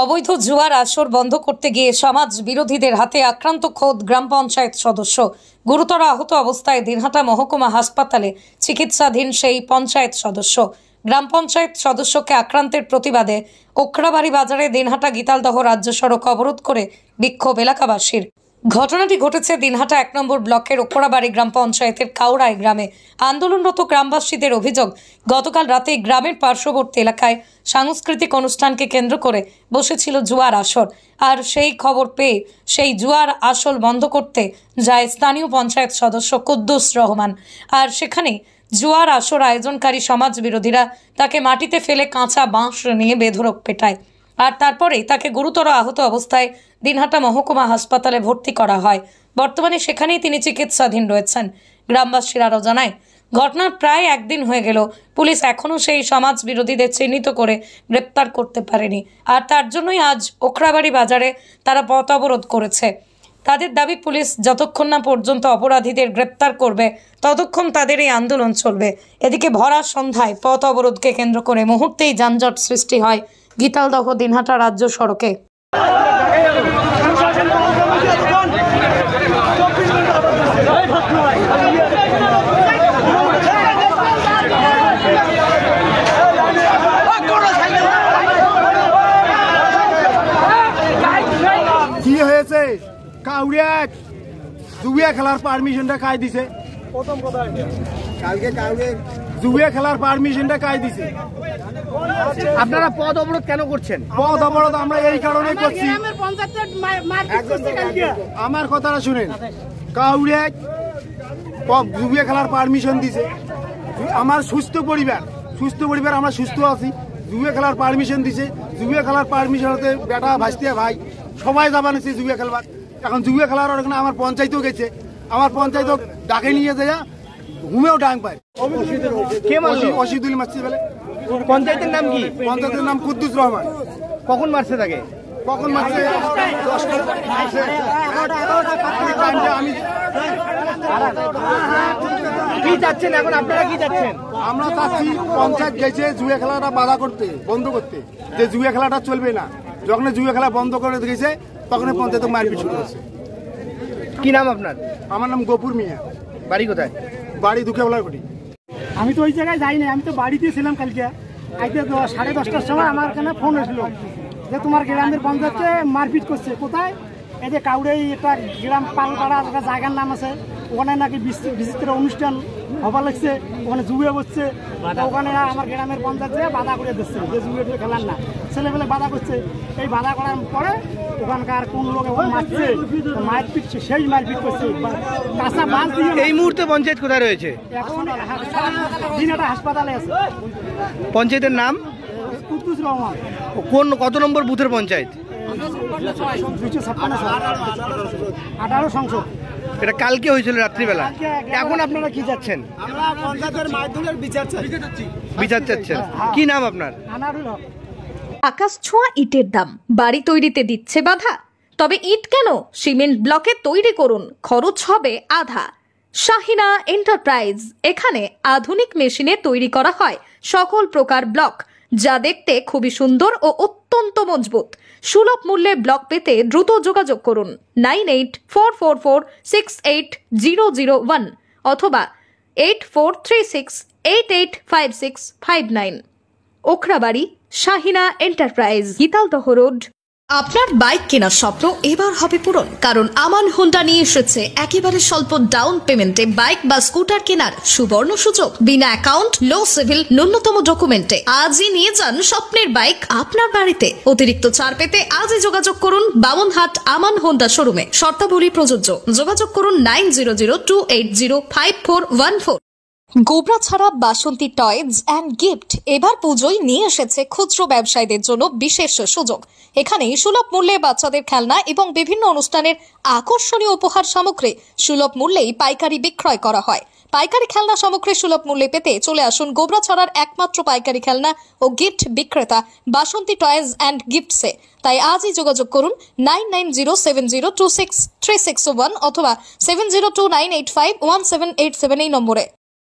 অবৈধ জুয়ার আসর বন্ধ করতে গিয়ে সমাজ বিরোধীদের হাতে আক্রান্ত খোদ গ্রাম পঞ্চায়েত সদস্য গুরুতর আহত অবস্থায় দিনহাটা মহকুমা হাসপাতালে চিকিৎসাধীন সেই পঞ্চায়েত সদস্য গ্রাম পঞ্চায়েত সদস্যকে আক্রান্তের প্রতিবাদে ওখরাবাড়ি বাজারে দিনহাটা গীতালদহ রাজ্য সড়ক অবরোধ করে বিক্ষোভ এলাকাবাসীর ঘটনাটি ঘটেছে দিনহাটা এক নম্বর ব্লকের ওপরাবাড়ি গ্রাম পঞ্চায়েতের কাউরায় গ্রামে আন্দোলনরত গ্রামবাসীদের অভিযোগ গতকাল রাতে গ্রামের পার্শ্ববর্তী এলাকায় সাংস্কৃতিক অনুষ্ঠানকে কেন্দ্র করে বসেছিল জুয়ার আসর আর সেই খবর পেয়ে সেই জুয়ার আসল বন্ধ করতে যায় স্থানীয় পঞ্চায়েত সদস্য কুদ্দুস রহমান আর সেখানে জুয়ার আসর আয়োজনকারী সমাজ বিরোধীরা তাকে মাটিতে ফেলে কাঁচা বাঁশ নিয়ে বেধরক পেটায় আর তারপরেই তাকে গুরুতর আহত অবস্থায় দিনহাটা মহকুমা হাসপাতালে ভর্তি করা হয় বর্তমানে সেখানেই তিনি চিকিৎসাধীন রয়েছেন গ্রামবাসীরা আরও জানায় ঘটনার প্রায় একদিন হয়ে গেল পুলিশ এখনও সেই সমাজ বিরোধীদের চিহ্নিত করে গ্রেপ্তার করতে পারেনি আর তার জন্যই আজ ওখরাবাড়ি বাজারে তারা পথ অবরোধ করেছে তাদের দাবি পুলিশ যতক্ষণ না পর্যন্ত অপরাধীদের গ্রেপ্তার করবে ততক্ষণ তাদের এই আন্দোলন চলবে এদিকে ভরা সন্ধ্যায় পথ অবরোধকে কেন্দ্র করে মুহূর্তেই যানজট সৃষ্টি হয় গীতালদহ দিনহাটা রাজ্য সড়কে কি হয়েছে কাউরিয়া জুবিয়া খেলার পারমিশনটা কাই দিছে প্রথম কথা কালকে কাউরিয়া জুবিয়া খেলার পারমিশনটা খাই দিছে আপনারা পদ অবরোধ কেন করছেন পদ অবরোধ আমরা এই কারণে করছি আমার কথাটা শুনেন কাউরে জুবিয়া খেলার পারমিশন দিছে আমার সুস্থ পরিবার সুস্থ পরিবার আমরা সুস্থ আছি জুবে খেলার পারমিশন দিছে জুবে খেলার হতে বেটা ভাসতে ভাই সবাই যাবা নিছে জুবে খেলবার এখন জুবে খেলার ওখানে আমার পঞ্চায়েতও গেছে আমার পঞ্চায়েত ডাকে নিয়ে যায় ঘুমেও ডাং পায় অসিদুল মাসি বলে পঞ্চায়েতের নাম কি পঞ্চায়েতের নাম কুদ্দুস রহমান কখন মারছে তাকে কখন মারছে আমি এখন আপনারা কি পঞ্চায়েত গেছে খেলাটা করতে বন্ধ করতে যে খেলাটা চলবে না খেলা বন্ধ করে তখন পঞ্চায়েত কি নাম আপনার আমার নাম গোপুর মিয়া বাড়ি কোথায় বাড়ি দুঃখে বলার কোটি আমি তো ওই জায়গায় যাই নাই আমি তো বাড়িতে ছিলাম কালকে আজকে সাড়ে দশটার সময় আমার এখানে ফোন এসলো যে তোমার গ্রামের পঞ্চায়েতকে মারপিট করছে কোথায় এই যে কাউরে একটা গ্রাম পালপাড়া একটা জায়গার নাম আছে ওখানে নাকি বিচিত্র অনুষ্ঠান হবার লাগছে ওখানে জুবে বসছে ওখানে আমার গ্রামের পঞ্চায়েত যেয়ে বাধা করে দিচ্ছে যে জুবিয়ে টুয়ে খেলার না ছেলেপেলে বাধা করছে এই বাধা করার পরে ওখানকার কোন লোক এখন মারছে মারপিট সেই মারপিট করছে কাঁচা মাছ দিয়ে এই মুহূর্তে পঞ্চায়েত কোথায় রয়েছে এখন একটা হাসপাতালে আছে পঞ্চায়েতের নাম কুদ্দুস রহমান কোন কত নম্বর বুথের পঞ্চায়েত দুইশো ছাপ্পান্ন আঠারো সংসদ এটা কালকে হয়েছিল রাত্রিবেলা এখন আপনারা কি যাচ্ছেন বিচার চাচ্ছেন হ্যাঁ। কি নাম আপনার আকাশ ছোঁয়া ইটের দাম বাড়ি তৈরিতে দিচ্ছে বাধা তবে ইট কেন সিমেন্ট ব্লকে তৈরি করুন খরচ হবে আধা শাহিনা এন্টারপ্রাইজ এখানে আধুনিক মেশিনে তৈরি করা হয় সকল প্রকার ব্লক যা দেখতে খুবই সুন্দর ও অত্যন্ত মজবুত সুলভ মূল্যে ব্লক পেতে দ্রুত যোগাযোগ করুন nine eight four four four six eight zero zero one অথবা eight four three six eight eight five six five nine Okhrabari Shahina enterprise Gitaldaha road আপনার বাইক কেনার স্বপ্ন এবার হবে পূরণ কারণ আমান হোন্ডা নিয়ে এসেছে একেবারে স্বল্প ডাউন পেমেন্টে বাইক বা স্কুটার কেনার সুবর্ণ সুযোগ বিনা অ্যাকাউন্ট লো সিভিল ন্যূনতম ডকুমেন্টে আজই নিয়ে যান স্বপ্নের বাইক আপনার বাড়িতে অতিরিক্ত ছাড় পেতে আজই যোগাযোগ করুন বামনহাট আমান হোন্ডা শোরুমে শর্তাবলী প্রযোজ্য যোগাযোগ করুন nine zero zero two eight zero five four one four Gobra ছাড়া বাসন্তী টয়েজ অ্যান্ড গিফট এবার পুজোয় নিয়ে এসেছে খুচরো ব্যবসায়ীদের জন্য বিশেষ সুযোগ এখানে সুলভ মূল্যে বাচ্চাদের খেলনা এবং বিভিন্ন অনুষ্ঠানের আকর্ষণীয় উপহার সামগ্রী সুলভ মূল্যেই পাইকারি বিক্রয় করা হয় পাইকারি খেলনা সামগ্রী সুলভ মূল্যে পেতে চলে আসুন গোবরা ছাড়ার একমাত্র পাইকারি খেলনা ও গিফট বিক্রেতা বাসন্তী টয়েজ অ্যান্ড গিফটসে তাই আজই যোগাযোগ করুন nine nine zero seven zero two six three six one অথবা seven zero two nine eight five one seven eight seven এই নম্বরে